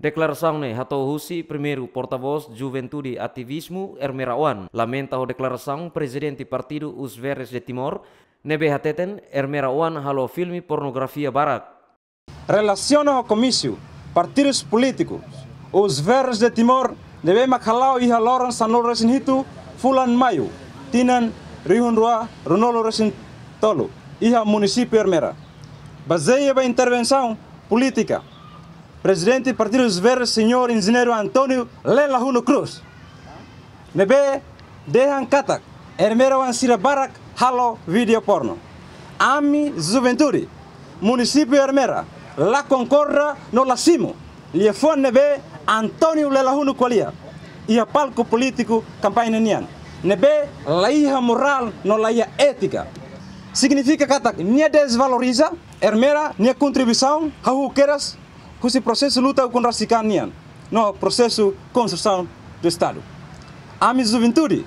Deklarasaun ne hato husi primeru portavoz Juventudi aktivismu Ermerawan, lamenta deklarasaun Presiden ti partido Usveres de Timor, nebe hateten Ermerawan halo filmi pornografia barak. Relaciona ho komisiu partidos politiku Usveres de Timor, nebe makhalau iha loran sanol resin hitu, fulan mayu, tinan rua runolo resin tolo, iha munisipi Ermera. Baseia ba politika. politika presidente do Partido dos Verdes, senhor engenheiro Antônio Lela Huno Cruz. Nebe dehan katak, ermero ansira barak halo video porno. Ami juventude, município Hermera, la concorra no lacimo. Lhe foi nebe Antônio Lela Huno Qualia. E a palco político campanha nian. Nebe laia moral no laia ética. Significa katak, nem desvaloriza, ermera, nem contribuição, rahuqueiras, kuhusu processo luta contra a sicania no processo construção do Estado. Amis juventude,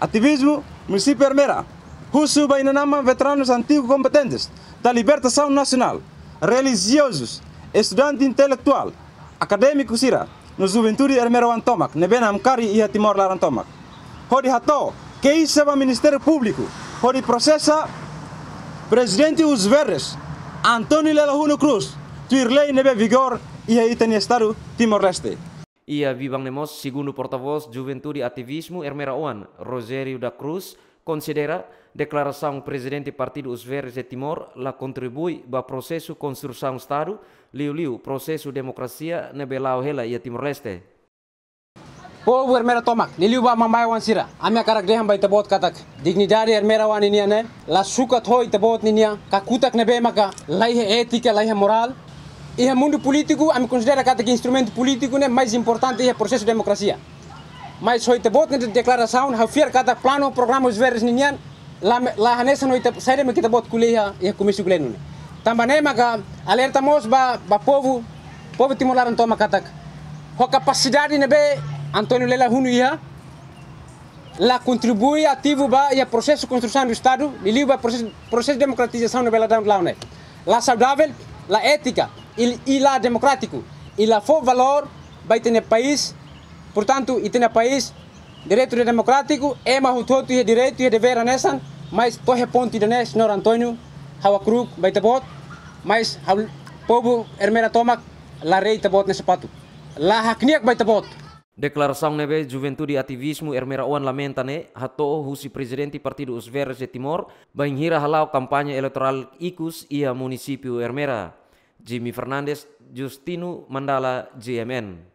ativismo, município Hermera, russo Bainanama, veteranos antigos competentes da libertação nacional, religiosos, estudante intelectual, acadêmico sira, no juventude Hermera Antomac, nebena Amkari e Timor Lar Antomac. Hodi Hato, que isso é o Ministério Público, hodi processa presidente Os Verdes, Antônio Lelahuno Cruz, tu nebe vigor ia iten tem Timor-Leste. Ia vivang Nemos, segundo portavoz Juventude e Ativismo Hermeraoan, Rogério da Cruz, considera declaração presidente Partido Os Verdes de Timor la contribui ba processo construção Estado, liu-liu processo democracia nebe lao Hela ia Timor-Leste. Povo Ermera tomak, liu ba mamai wan sira, amia akara deham bai tebot katak, dignidade Ermera wan inia ne, la sukat hoi tebot ninia, kakutak nebe maka, laihe etika, laihe moral, E o é mundo político, eu considero que o instrumento político né, mais importante é o processo de democracia. Mas hoje bot na declaração, hafir cada plano, programa os verdes ninguém, lá lá nessa noite saímos que bot colheia e é comício colheia. Né. Também é maga alertamos para o povo, povo timolar então cada, A capacidade nebe né, Antônio Lela Hunuia lá contribui ativo para o é processo de construção do Estado, e para processo processo de democratização na né, Beladão Lá né. Lá saudável, lá ética, il, ilá democrático, a fo valor, vai ter país, portanto, e tem país, direito de democrático, é mais todo e direito e dever nessa, mas torre ponte de nes, senhor Antônio, hawa kruk, vai ter bot, mas o povo hermena la rei ter bot nesse pato, hakniak vai ter bot. Declaração nebe di e aktivisme ermera oan lamenta ne hato husi di partido Os Timor de Timor halau kampanye elektoral ikus ia munisipio ermera. Jimmy Fernandes, Justinu Mandala, JMN.